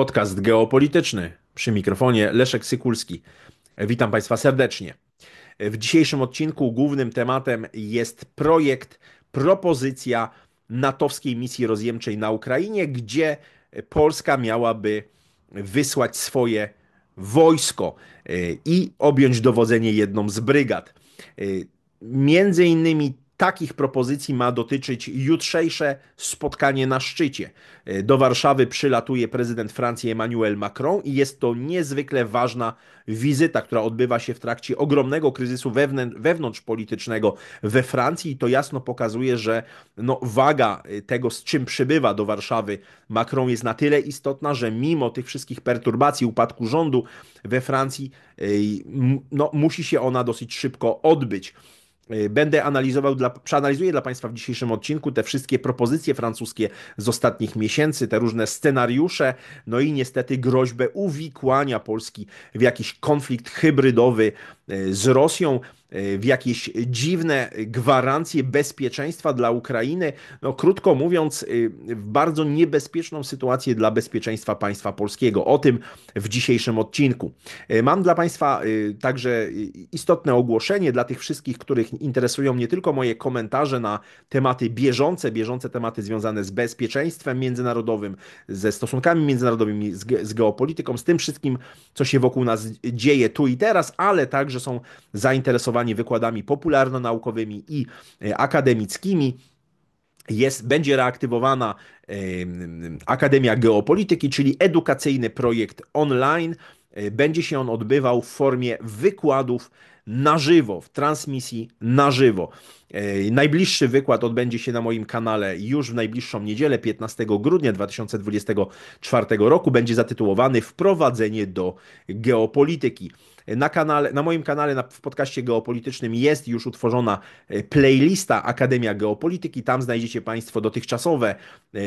Podcast geopolityczny przy mikrofonie Leszek Sykulski. Witam Państwa serdecznie. W dzisiejszym odcinku głównym tematem jest projekt, propozycja natowskiej misji rozjemczej na Ukrainie, gdzie Polska miałaby wysłać swoje wojsko e, i objąć dowodzenie jedną z brygad. E, między innymi Takich propozycji ma dotyczyć jutrzejsze spotkanie na szczycie. Do Warszawy przylatuje prezydent Francji Emmanuel Macron i jest to niezwykle ważna wizyta, która odbywa się w trakcie ogromnego kryzysu wewnę- wewnątrzpolitycznego we Francji i to jasno pokazuje, że no, waga y, tego, z czym przybywa do Warszawy Macron jest na tyle istotna, że mimo tych wszystkich perturbacji, upadku rządu we Francji, y, no, musi się ona dosyć szybko odbyć. E, będę analizował, dla, przeanalizuję dla Państwa w dzisiejszym odcinku te wszystkie propozycje francuskie z ostatnich miesięcy, te różne scenariusze, no i niestety groźbę uwikłania Polski w jakiś konflikt hybrydowy e, z Rosją. E, w jakieś dziwne gwarancje bezpieczeństwa dla Ukrainy. No, krótko mówiąc, e, w bardzo niebezpieczną sytuację dla bezpieczeństwa państwa polskiego. O tym w dzisiejszym odcinku. E, mam dla Państwa także istotne ogłoszenie dla tych wszystkich, których interesują nie tylko moje komentarze na tematy bieżące, bieżące tematy związane z bezpieczeństwem międzynarodowym, ze stosunkami międzynarodowymi, z geopolityką, z tym wszystkim, co się wokół nas dzieje tu i teraz, ale także są zainteresowani zainteresowanie wykładami popularno-naukowymi i e, akademickimi. Jest, będzie reaktywowana Akademia Geopolityki, czyli edukacyjny projekt online. E, będzie się on odbywał w formie wykładów na żywo, w transmisji na żywo. E, najbliższy wykład odbędzie się na moim kanale już w najbliższą niedzielę, 15 grudnia 2024 roku. Będzie zatytułowany Wprowadzenie do geopolityki. E, na, kanale, na moim kanale na, w podcaście geopolitycznym jest już utworzona e, playlista Akademia Geopolityki. Tam znajdziecie Państwo dotychczasowe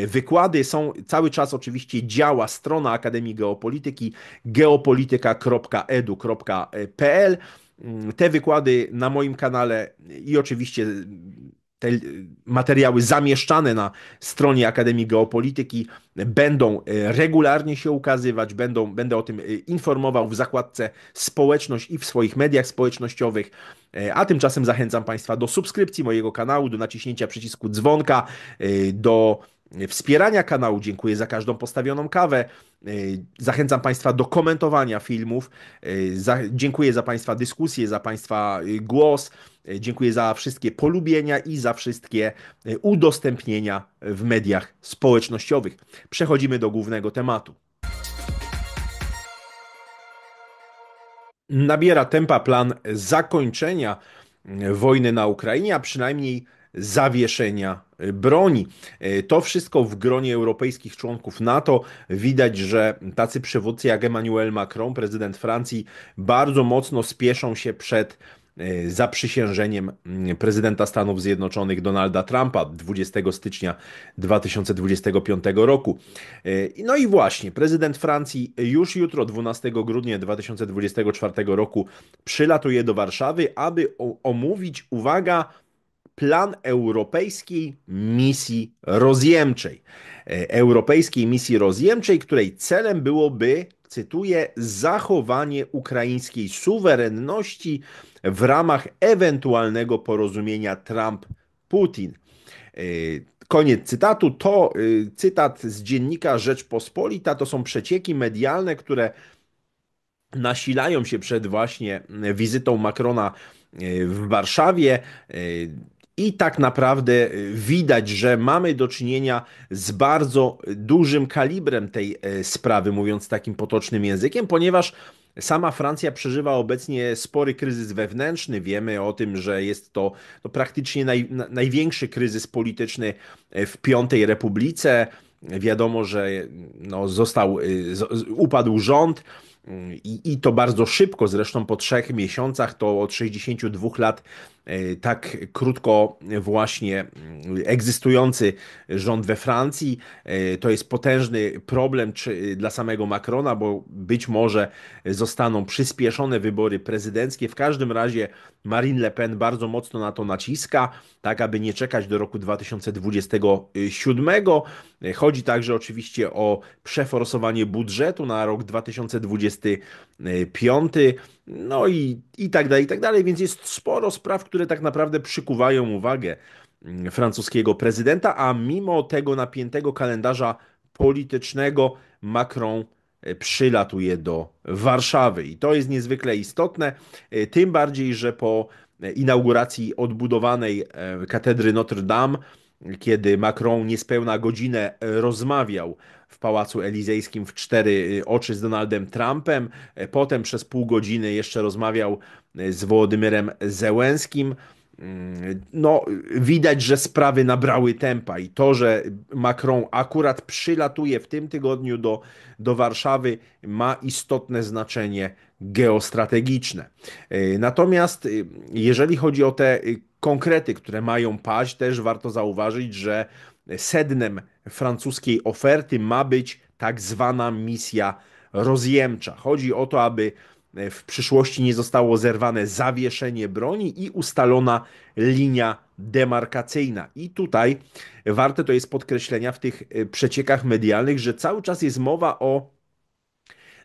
wykłady. Są cały czas oczywiście działa strona Akademii Geopolityki geopolityka.edu.pl. Mm, te wykłady na moim kanale i oczywiście te materiały zamieszczane na stronie Akademii Geopolityki będą e, regularnie się ukazywać, będą, będę o tym e, informował w zakładce społeczność i w swoich mediach społecznościowych. E, a tymczasem zachęcam Państwa do subskrypcji mojego kanału, do naciśnięcia przycisku dzwonka, do wspierania kanału. Dziękuję za każdą postawioną kawę. Y, zachęcam Państwa do komentowania filmów. Y, dziękuję za Państwa dyskusję, za Państwa y, głos. Dziękuję za wszystkie polubienia i za wszystkie udostępnienia w mediach społecznościowych. Przechodzimy do głównego tematu. Nabiera tempa plan zakończenia wojny na Ukrainie, a przynajmniej zawieszenia broni. E, to wszystko w gronie europejskich członków NATO widać, że tacy przywódcy jak Emmanuel Macron, prezydent Francji, bardzo mocno spieszą się przed e, za przysiężeniem mm, prezydenta Stanów Zjednoczonych Donalda Trumpa 20 stycznia 2025 roku. E, no i właśnie, prezydent Francji już jutro, 12 grudnia 2024 roku, przylatuje do Warszawy, aby omówić, uwaga, plan europejskiej misji rozjemczej. E, europejskiej misji rozjemczej, której celem byłoby, cytuję, zachowanie ukraińskiej suwerenności w ramach ewentualnego porozumienia Trump-Putin. E, koniec cytatu. To y, cytat z dziennika Rzeczpospolita. To są przecieki medialne, które nasilają się przed właśnie wizytą Macrona e, w Warszawie. I tak naprawdę y, widać, że mamy do czynienia z bardzo dużym kalibrem tej e, sprawy, mówiąc takim potocznym językiem, ponieważ Sama Francja przeżywa obecnie spory kryzys wewnętrzny. Wiemy o tym, że jest to, to no, praktycznie naj, największy kryzys polityczny e, w Piątej Republice. Wiadomo, że no, został, e, upadł rząd. Mm, I, I to bardzo szybko, zresztą po trzech miesiącach, to od 62 lat E, tak krótko właśnie mm, egzystujący rząd we Francji. E, to jest potężny problem e, dla samego Macrona, bo być może zostaną przyspieszone wybory prezydenckie. W każdym razie Marine Le Pen bardzo mocno na to naciska, tak aby nie czekać do roku 2027. Chodzi także oczywiście o przeforsowanie budżetu na rok 2025 no i, i tak dalej, i tak dalej. Więc jest sporo spraw, które tak naprawdę przykuwają uwagę mm, francuskiego prezydenta, a mimo tego napiętego kalendarza politycznego Macron e, przylatuje do Warszawy. I to jest niezwykle istotne, e, tym bardziej, że po e, inauguracji odbudowanej katedry Notre Dame, kiedy Macron niespełna godzinę rozmawiał w Pałacu Elizejskim w cztery y, oczy z Donaldem Trumpem. E, potem przez pół godziny jeszcze rozmawiał e, z Wołodymyrem Zełęskim. Mm, no, widać, że sprawy nabrały tempa i to, że Macron akurat przylatuje w tym tygodniu do, do Warszawy, ma istotne znaczenie geostrategiczne. E, natomiast y, jeżeli chodzi o te y, konkrety, które mają paść, też warto zauważyć, że sednem francuskiej oferty ma być tak zwana misja rozjemcza. Chodzi o to, aby e, w przyszłości nie zostało zerwane zawieszenie broni i ustalona linia demarkacyjna. I tutaj warte to jest podkreślenia w tych e, przeciekach medialnych, że cały czas jest mowa o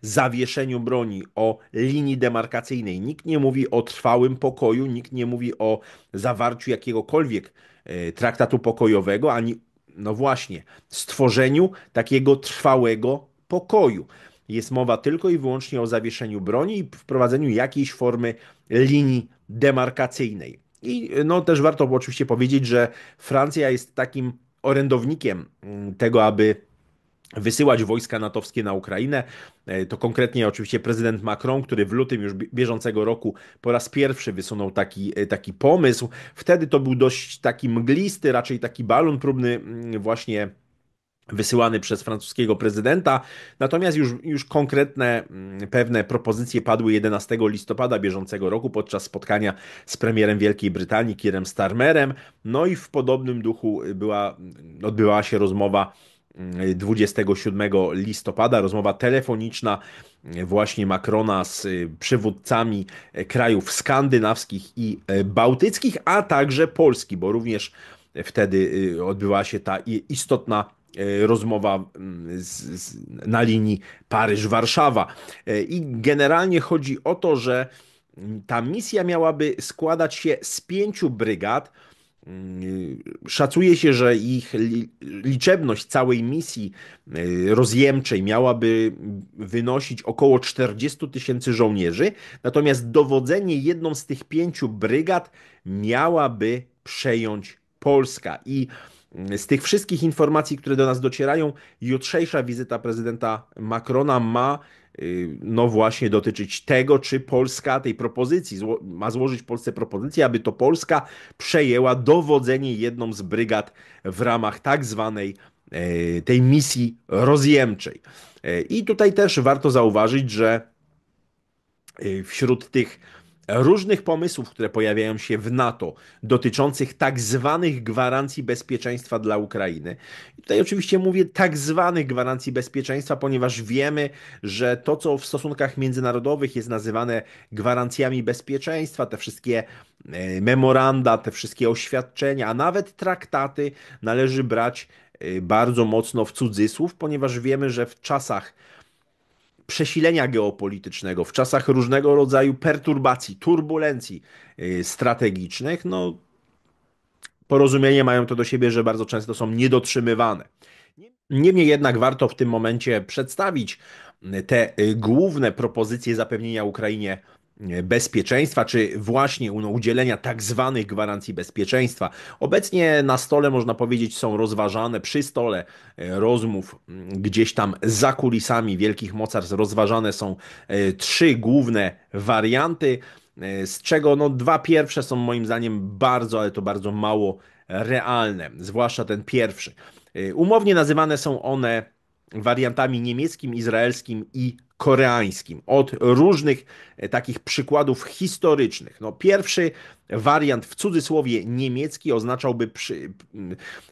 zawieszeniu broni, o linii demarkacyjnej. Nikt nie mówi o trwałym pokoju, nikt nie mówi o zawarciu jakiegokolwiek e, traktatu pokojowego, ani no właśnie, stworzeniu takiego trwałego pokoju. Jest mowa tylko i wyłącznie o zawieszeniu broni i wprowadzeniu jakiejś formy linii demarkacyjnej. I no też warto oczywiście powiedzieć, że Francja jest takim orędownikiem mm, tego, aby wysyłać wojska natowskie na Ukrainę. E, to konkretnie oczywiście prezydent Macron, który w lutym już bieżącego roku po raz pierwszy wysunął taki, e, taki pomysł. Wtedy to był dość taki mglisty, raczej taki balon próbny mm, właśnie wysyłany przez francuskiego prezydenta. Natomiast już, już konkretne mm, pewne propozycje padły 11 listopada bieżącego roku podczas spotkania z premierem Wielkiej Brytanii Kierem Starmerem. No i w podobnym duchu e, była, mm, odbywała się rozmowa 27 listopada. Rozmowa telefoniczna właśnie Macrona z y, przywódcami e, krajów skandynawskich i e, bałtyckich, a także Polski, bo również wtedy y, odbywała się ta istotna e, rozmowa z, z, na linii Paryż-Warszawa. I generalnie chodzi o to, że ta misja miałaby składać się z pięciu brygad, Mm, szacuje się, że ich liczebność całej misji y, rozjemczej miałaby wynosić około 40 tysięcy żołnierzy, natomiast dowodzenie jedną z tych pięciu brygad miałaby przejąć Polska. I mm, z tych wszystkich informacji, które do nas docierają, jutrzejsza wizyta prezydenta Macrona ma Y, no właśnie dotyczyć tego, czy Polska tej propozycji, ma złożyć Polsce propozycję, aby to Polska przejęła dowodzenie jedną z brygad w ramach tak zwanej e, tej misji rozjemczej. E, I tutaj też warto zauważyć, że e, wśród tych różnych pomysłów, które pojawiają się w NATO dotyczących tak zwanych gwarancji bezpieczeństwa dla Ukrainy. I tutaj oczywiście mówię tak zwanych gwarancji bezpieczeństwa, ponieważ wiemy, że to, co w stosunkach międzynarodowych jest nazywane gwarancjami bezpieczeństwa, te wszystkie e, memoranda, te wszystkie oświadczenia, a nawet traktaty należy brać e, bardzo mocno w cudzysłów, ponieważ wiemy, że w czasach przesilenia geopolitycznego, w czasach różnego rodzaju perturbacji, turbulencji y, strategicznych, no porozumienie mają to do siebie, że bardzo często są niedotrzymywane. Niemniej jednak warto w tym momencie przedstawić y, te y, główne propozycje zapewnienia Ukrainie E, bezpieczeństwa, czy właśnie udzielenia tak zwanych gwarancji bezpieczeństwa. Obecnie na stole, można powiedzieć, są rozważane, przy stole e, rozmów mm, gdzieś tam za kulisami wielkich mocarstw rozważane są e, trzy główne warianty, z czego no, dwa pierwsze są moim zdaniem bardzo, ale to bardzo mało realne, zwłaszcza ten pierwszy. Umownie nazywane są one wariantami niemieckim, izraelskim i koreańskim, od różnych e, takich przykładów historycznych. No, pierwszy wariant w cudzysłowie niemiecki oznaczałby przy,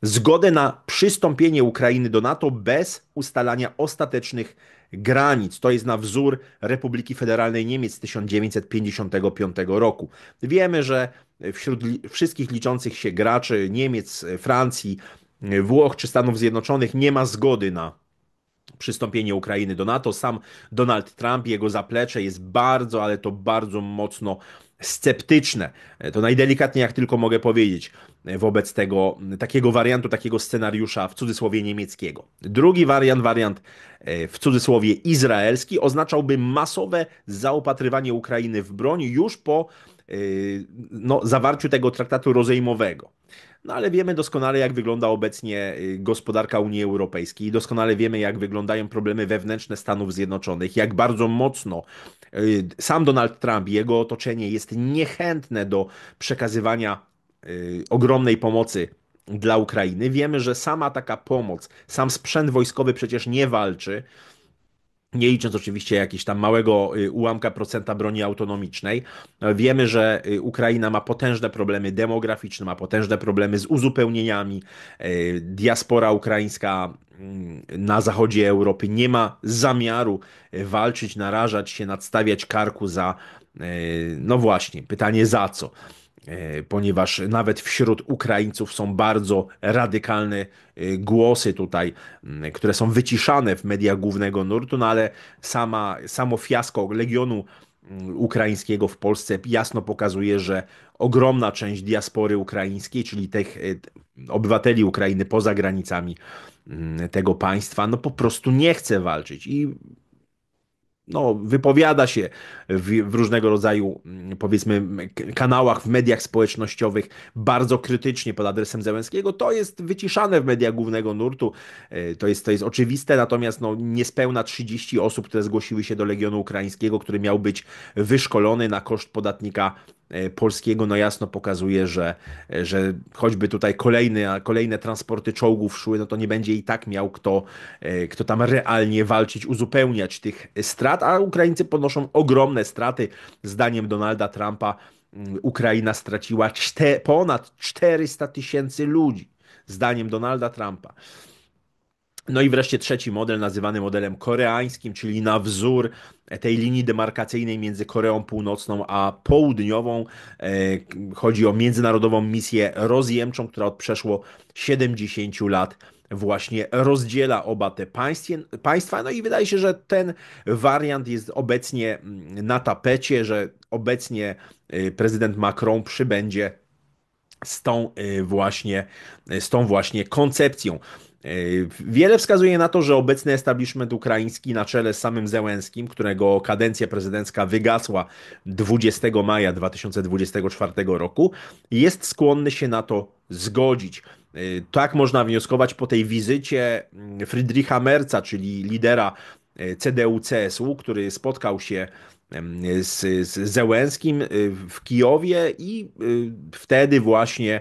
zgodę na przystąpienie Ukrainy do NATO bez ustalania ostatecznych granic. To jest na wzór Republiki Federalnej Niemiec z 1955 roku. Wiemy, że wśród wszystkich liczących się graczy Niemiec, Francji, Włoch czy Stanów Zjednoczonych nie ma zgody na przystąpienie Ukrainy do NATO. Sam Donald Trump, jego zaplecze jest bardzo, ale to bardzo mocno sceptyczne. To najdelikatniej jak tylko mogę powiedzieć wobec tego takiego wariantu, takiego scenariusza w cudzysłowie niemieckiego. Drugi wariant, wariant e, w cudzysłowie izraelski, oznaczałby masowe zaopatrywanie Ukrainy w broń już po no, zawarciu tego traktatu rozejmowego. No ale wiemy doskonale, jak wygląda obecnie y, gospodarka Unii Europejskiej, doskonale wiemy, jak wyglądają problemy wewnętrzne Stanów Zjednoczonych, jak bardzo mocno y, sam Donald Trump i jego otoczenie jest niechętne do przekazywania y, ogromnej pomocy dla Ukrainy. Wiemy, że sama taka pomoc, sam sprzęt wojskowy przecież nie walczy nie licząc oczywiście jakiegoś tam małego y, ułamka procenta broni autonomicznej. E, wiemy, że y, Ukraina ma potężne problemy demograficzne, ma potężne problemy z uzupełnieniami. E, diaspora ukraińska mm, na zachodzie Europy nie ma zamiaru e, walczyć, narażać się, nadstawiać karku za. No właśnie, pytanie za co? E, ponieważ nawet wśród Ukraińców są bardzo radykalne e, głosy tutaj, które są wyciszane w mediach głównego nurtu, no ale sama, samo fiasko Legionu Ukraińskiego w Polsce jasno pokazuje, że ogromna część diaspory ukraińskiej, czyli tych e, obywateli Ukrainy poza granicami tego państwa, no po prostu nie chce walczyć i no, wypowiada się w, w, różnego rodzaju, mm, powiedzmy, kanałach, w mediach społecznościowych bardzo krytycznie pod adresem Zełenskiego. To jest wyciszane w mediach głównego nurtu, e, to jest, to jest oczywiste, natomiast no, niespełna 30 osób, które zgłosiły się do Legionu Ukraińskiego, który miał być wyszkolony na koszt podatnika E, polskiego, no jasno pokazuje, że, e, że choćby tutaj kolejne, kolejne transporty czołgów szły, no to nie będzie i tak miał kto, e, kto tam realnie walczyć, uzupełniać tych strat, a Ukraińcy ponoszą ogromne straty. Zdaniem Donalda Trumpa mm, Ukraina straciła czte, ponad 400 tysięcy ludzi. Zdaniem Donalda Trumpa. No i wreszcie trzeci model, nazywany modelem koreańskim, czyli na wzór tej linii demarkacyjnej między Koreą Północną a Południową. E, chodzi o międzynarodową misję rozjemczą, która od przeszło 70 lat właśnie rozdziela oba te państwa. No i wydaje się, że ten wariant jest obecnie mm, na tapecie, że obecnie y, prezydent Macron przybędzie z tą y, właśnie, z tą właśnie koncepcją. E, wiele wskazuje na to, że obecny establishment ukraiński na czele z samym Zełenskim, którego kadencja prezydencka wygasła 20 maja 2024 roku, jest skłonny się na to zgodzić. E, tak można wnioskować po tej wizycie mm, Friedricha Merca, czyli lidera e, CDU-CSU, który spotkał się z, z Zełenskim w Kijowie i wtedy właśnie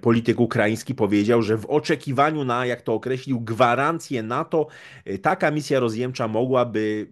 polityk ukraiński powiedział, że w oczekiwaniu na, jak to określił, gwarancję NATO, y, taka misja rozjemcza mogłaby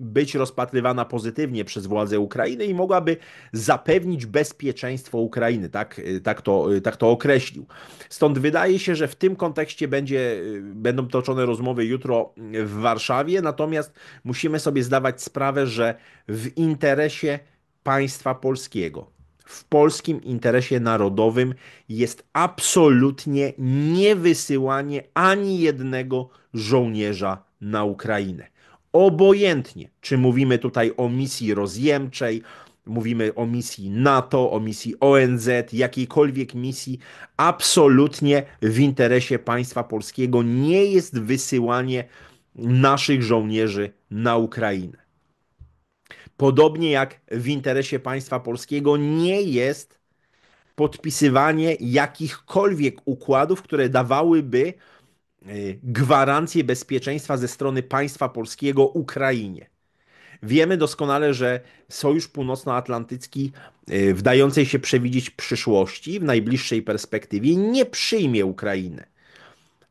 być rozpatrywana pozytywnie przez władze Ukrainy i mogłaby zapewnić bezpieczeństwo Ukrainy, tak, y, tak, to, y, tak to określił. Stąd wydaje się, że w tym kontekście będzie, będą toczone rozmowy jutro w Warszawie, natomiast musimy sobie zdawać sprawę, że w interesie państwa polskiego, w polskim interesie narodowym jest absolutnie niewysyłanie ani jednego żołnierza na Ukrainę. Obojętnie, czy mówimy tutaj o misji rozjemczej, mówimy o misji NATO, o misji ONZ, jakiejkolwiek misji, absolutnie w interesie państwa polskiego nie jest wysyłanie naszych żołnierzy na Ukrainę podobnie jak w interesie państwa polskiego, nie jest podpisywanie jakichkolwiek układów, które dawałyby y, gwarancję bezpieczeństwa ze strony państwa polskiego Ukrainie. Wiemy doskonale, że Sojusz Północnoatlantycki y, w dającej się przewidzieć przyszłości, w najbliższej perspektywie, nie przyjmie Ukrainy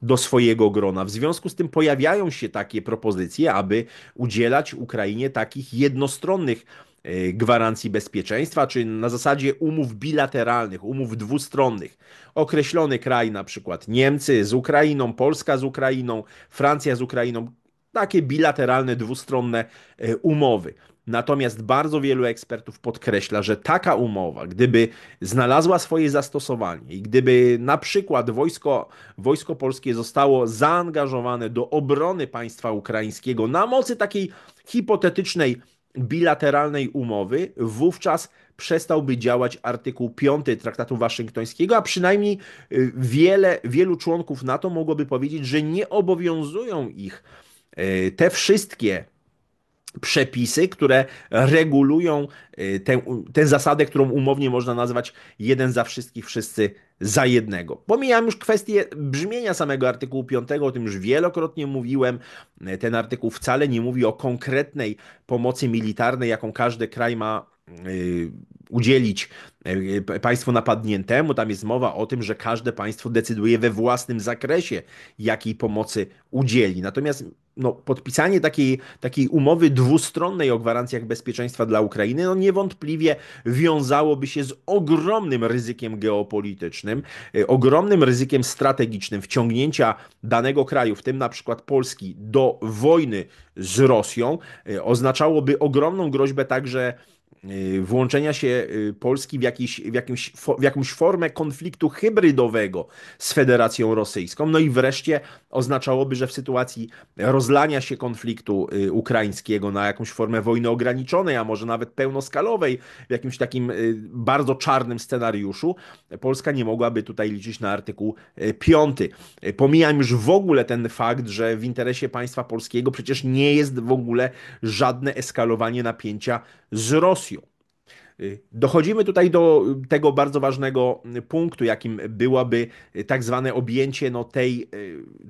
do swojego grona. W związku z tym pojawiają się takie propozycje, aby udzielać Ukrainie takich jednostronnych e, gwarancji bezpieczeństwa, czy na zasadzie umów bilateralnych, umów dwustronnych. Określony kraj, na przykład Niemcy z Ukrainą, Polska z Ukrainą, Francja z Ukrainą, takie bilateralne, dwustronne e, umowy. Natomiast bardzo wielu ekspertów podkreśla, że taka umowa, gdyby znalazła swoje zastosowanie i gdyby na przykład wojsko, wojsko polskie zostało zaangażowane do obrony państwa ukraińskiego na mocy takiej hipotetycznej bilateralnej umowy, wówczas przestałby działać artykuł 5 Traktatu Waszyngtońskiego, a przynajmniej y, wiele, wielu członków NATO mogłoby powiedzieć, że nie obowiązują ich y, te wszystkie przepisy, które regulują y, tę, tę zasadę, którą umownie można nazwać jeden za wszystkich, wszyscy za jednego. Pomijam już kwestię brzmienia samego artykułu 5, o tym już wielokrotnie mówiłem. Y, ten artykuł wcale nie mówi o konkretnej pomocy militarnej, jaką każdy kraj ma y, udzielić e, państwu napadniętemu. Tam jest mowa o tym, że każde państwo decyduje we własnym zakresie, jakiej pomocy udzieli. Natomiast no, podpisanie takiej, takiej umowy dwustronnej o gwarancjach bezpieczeństwa dla Ukrainy no, niewątpliwie wiązałoby się z ogromnym ryzykiem geopolitycznym, e, ogromnym ryzykiem strategicznym wciągnięcia danego kraju, w tym na przykład Polski, do wojny z Rosją. E, oznaczałoby ogromną groźbę także Y, włączenia się y, Polski w, jakiś, w, jakimś, w jakąś formę konfliktu hybrydowego z Federacją Rosyjską. No i wreszcie oznaczałoby, że w sytuacji rozlania się konfliktu y, ukraińskiego na jakąś formę wojny ograniczonej, a może nawet pełnoskalowej, w jakimś takim bardzo czarnym scenariuszu, Polska nie mogłaby tutaj liczyć na artykuł 5. Pomijam już w ogóle ten fakt, że w interesie państwa polskiego przecież nie jest w ogóle żadne eskalowanie napięcia z Rosją. Y, dochodzimy tutaj do y, tego bardzo ważnego y, punktu, jakim byłaby tak zwane objęcie no, tej,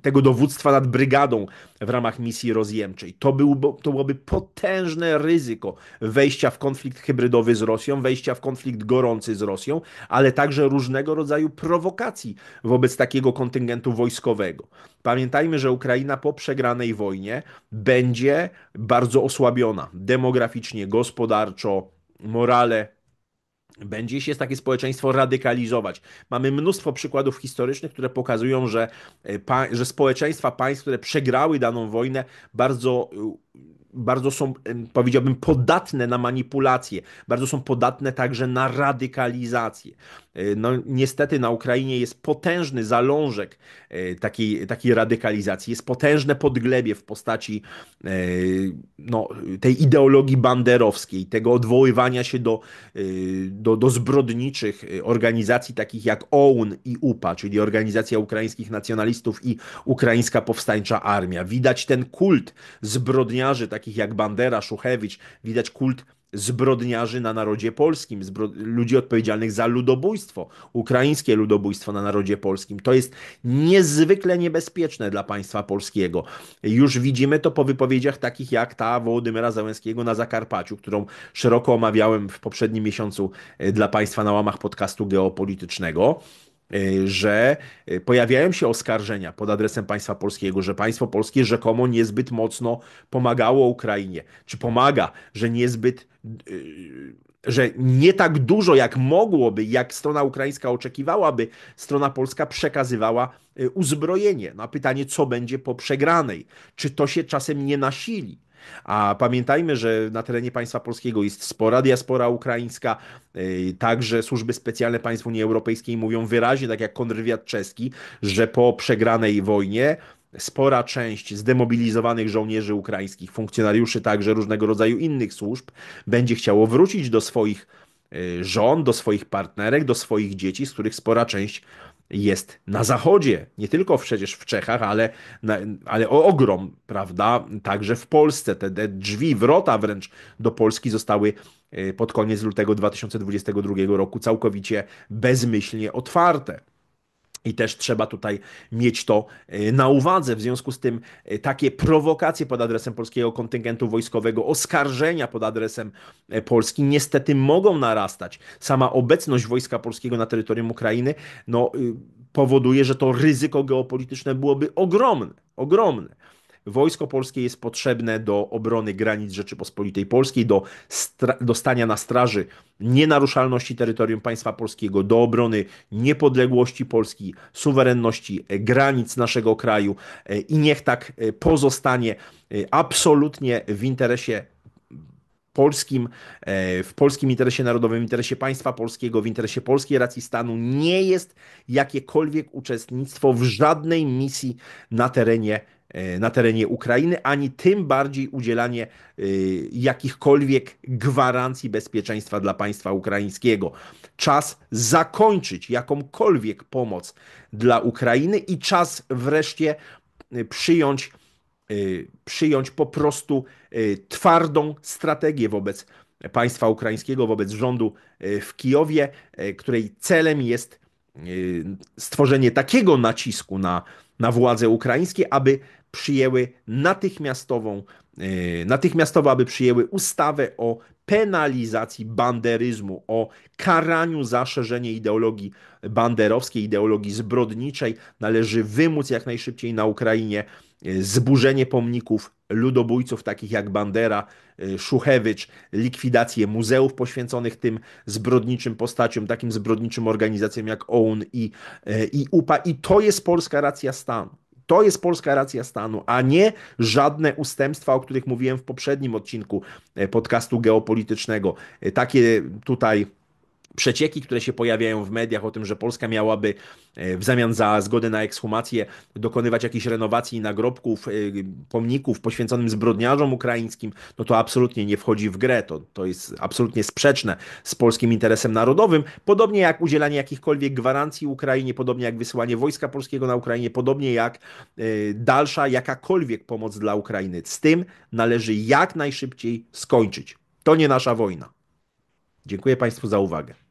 tego dowództwa nad brygadą w ramach misji rozjemczej. To, byłby, to byłoby potężne ryzyko wejścia w konflikt hybrydowy z Rosją, wejścia w konflikt gorący z Rosją, ale także różnego rodzaju prowokacji wobec takiego kontyngentu wojskowego. Pamiętajmy, że Ukraina po przegranej wojnie będzie bardzo osłabiona demograficznie, gospodarczo, morale będzie się takie społeczeństwo radykalizować. Mamy mnóstwo przykładów historycznych, które pokazują, że, e, że społeczeństwa państw, które przegrały daną wojnę, bardzo bardzo są, powiedziałbym, podatne na manipulacje, bardzo są podatne także na radykalizację. E, no, niestety na Ukrainie jest potężny zalążek e, takiej, takiej radykalizacji, jest potężne podglebie w postaci e, no, tej ideologii banderowskiej, tego odwoływania się do, do, do zbrodniczych organizacji takich jak OUN i UPA, czyli Organizacja Ukraińskich Nacjonalistów i Ukraińska Powstańcza Armia. Widać ten kult zbrodniarzy, takich takich jak Bandera, Szuchewicz, widać kult zbrodniarzy na narodzie polskim, ludzi odpowiedzialnych za ludobójstwo, ukraińskie ludobójstwo na narodzie polskim. To jest niezwykle niebezpieczne dla państwa polskiego. Już widzimy to po wypowiedziach takich jak ta Wołodymyra Załęskiego na Zakarpaciu, którą szeroko omawiałem w poprzednim miesiącu e, dla państwa na łamach podcastu geopolitycznego. Y, że y, pojawiają się oskarżenia pod adresem państwa polskiego, że państwo polskie rzekomo niezbyt mocno pomagało Ukrainie, czy pomaga, że niezbyt, y, że nie tak dużo jak mogłoby, jak strona ukraińska oczekiwałaby, strona polska przekazywała uzbrojenie. Na no pytanie, co będzie po przegranej, czy to się czasem nie nasili. A pamiętajmy, że na terenie państwa polskiego jest spora diaspora ukraińska, y, także służby specjalne państw Unii Europejskiej mówią wyraźnie, tak jak kontrwywiad czeski, że po przegranej wojnie spora część zdemobilizowanych żołnierzy ukraińskich, funkcjonariuszy także różnego rodzaju innych służb, będzie chciało wrócić do swoich y, żon, do swoich partnerek, do swoich dzieci, z których spora część jest na zachodzie, nie tylko przecież w Czechach, ale, ale ogrom, prawda, także w Polsce. Te, te drzwi, wrota wręcz do Polski zostały e, pod koniec lutego 2022 roku całkowicie bezmyślnie otwarte. I też trzeba tutaj mieć to e, na uwadze. W związku z tym e, takie prowokacje pod adresem polskiego kontyngentu wojskowego, oskarżenia pod adresem e, Polski niestety mogą narastać. Sama obecność wojska polskiego na terytorium Ukrainy no, y, powoduje, że to ryzyko geopolityczne byłoby ogromne. Ogromne. Wojsko polskie jest potrzebne do obrony granic Rzeczypospolitej Polskiej, do, do stania na straży nienaruszalności terytorium państwa polskiego, do obrony niepodległości Polski, suwerenności e, granic naszego kraju e, i niech tak e, pozostanie absolutnie w interesie polskim, w polskim interesie narodowym, w interesie państwa polskiego, w interesie polskiej racji stanu nie jest jakiekolwiek uczestnictwo w żadnej misji na terenie E, na terenie Ukrainy, ani tym bardziej udzielanie e, jakichkolwiek gwarancji bezpieczeństwa dla państwa ukraińskiego. Czas zakończyć jakąkolwiek pomoc dla Ukrainy i czas wreszcie e, przyjąć, przyjąć po prostu twardą strategię wobec państwa ukraińskiego, wobec rządu w Kijowie, której celem jest stworzenie takiego nacisku na, na władze ukraińskie, aby przyjęły natychmiastową, e, natychmiastowo, aby przyjęły ustawę o penalizacji banderyzmu, o karaniu za szerzenie ideologii banderowskiej, ideologii zbrodniczej. Należy wymóc jak najszybciej na Ukrainie e, zburzenie pomników ludobójców takich jak Bandera, e, Szuchewicz, likwidację muzeów poświęconych tym zbrodniczym postaciom, takim zbrodniczym organizacjom jak OUN i, i UPA. I to jest polska racja stanu. To jest polska racja stanu, a nie żadne ustępstwa, o których mówiłem w poprzednim odcinku e, podcastu geopolitycznego. E, takie tutaj przecieki, które się pojawiają w mediach o tym, że Polska miałaby e, w zamian za zgodę na ekshumację dokonywać jakichś renowacji nagrobków, e, pomników poświęconym zbrodniarzom ukraińskim, no to absolutnie nie wchodzi w grę. To, to jest absolutnie sprzeczne z polskim interesem narodowym, podobnie jak udzielanie jakichkolwiek gwarancji Ukrainie, podobnie jak wysyłanie wojska polskiego na Ukrainie, podobnie jak e, dalsza jakakolwiek pomoc dla Ukrainy. Z tym należy jak najszybciej skończyć. To nie nasza wojna. Dziękuję Państwu za uwagę.